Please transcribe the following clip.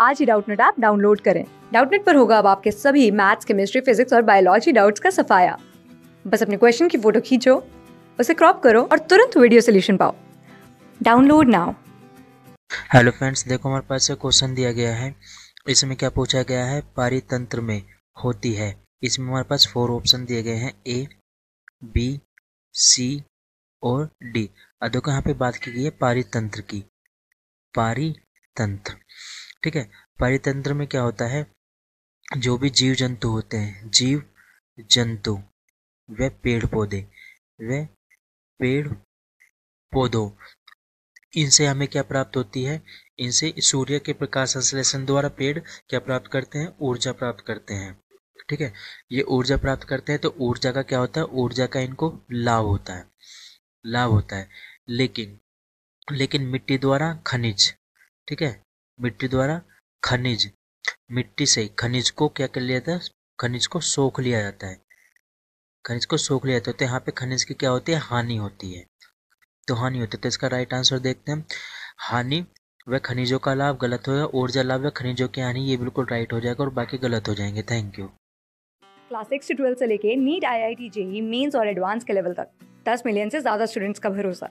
आज ही Doubtnut app download करें डाउटनेट पर होगा अब आपके सभी मैथ्स केमिस्ट्री फिजिक्स और बायोलॉजी डाउट्स का सफाया बस अपने क्वेश्चन की फोटो खींचो उसे क्रॉप करो और तुरंत वीडियो सोल्यूशन पाओ डाउनलोड नाउ हेलो फ्रेंड्स देखो हमारे पास क्वेश्चन दिया गया है इसमें क्या पूछा गया है पारितंत्र में होती है इसमें हमारे पास फोर ऑप्शन दिए गए हैं ए बी सी और डी अब देखो यहाँ पे बात की गई है पारितंत्र की पारितंत्र ठीक है परितंत्र में क्या होता है जो भी जीव जंतु होते हैं जीव जंतु वे पेड़ पौधे वे पेड़ पौधों इनसे हमें क्या प्राप्त होती है इनसे सूर्य के प्रकाश संश्लेषण द्वारा पेड़ क्या प्राप्त करते हैं ऊर्जा प्राप्त करते हैं ठीक है ये ऊर्जा प्राप्त करते हैं तो ऊर्जा का क्या होता है ऊर्जा का इनको लाभ होता है लाभ होता है लेकिन लेकिन मिट्टी द्वारा खनिज ठीक है मिट्टी द्वारा खनिज मिट्टी से खनिज को क्या कर लिया जाता है खनिज को सोख लिया जाता है खनिज को सोख लिया जाता है तो यहाँ पे खनिज की क्या होती है हानि होती है तो हानि होती है तो इसका राइट आंसर देखते हैं हानि व खनिजों का लाभ गलत होगा ऊर्जा लाभ व खनिजों की हानि ये बिल्कुल राइट हो जाएगा और बाकी गलत हो जाएंगे थैंक यू क्लास सिक्स से ट्वेल्व से लेके NEET I I T JEE mains और एडवांस के लेवल तक दस मिलियन से ज़्यादा स्टूडेंट्स का भरोसा